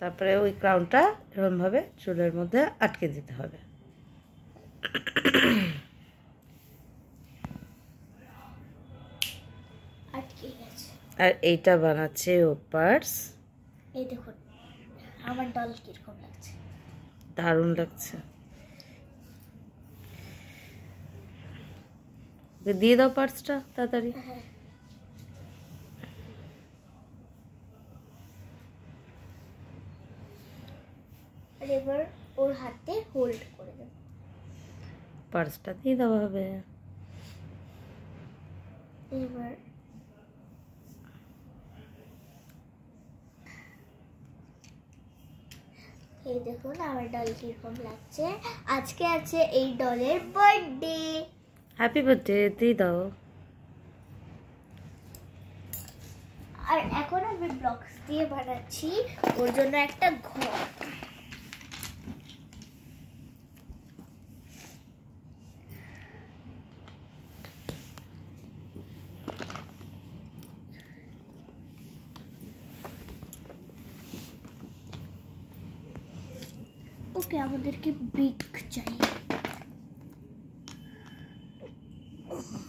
তারপরে ওই ক্রাউনটা এরকমভাবে চুলের মধ্যে আটকে দিতে হবে আর এইটা বানাচ্ছে ও পার্স এই দেখুন আমার ডল কিরকম লাগছে দারুণ লাগছে দিয়ে দাও পার্সটা তাড়াতাড়ি হ্যাঁ। এবার ওর হাতে হোল্ড করে দেব পার্সটা দিয়ে দেওয়া হবে এবার এই দেখুন আমার ডল কিরকম লাগছে আজকে আছে এই ডলের বার্থডে হ্যাপি বার্থডে দিয়ে দাও আর এখন আমি ব্লকস দিয়ে বানাচ্ছি ওর জন্য একটা ঘর ओके আমাদেরকে বিগ चाहिए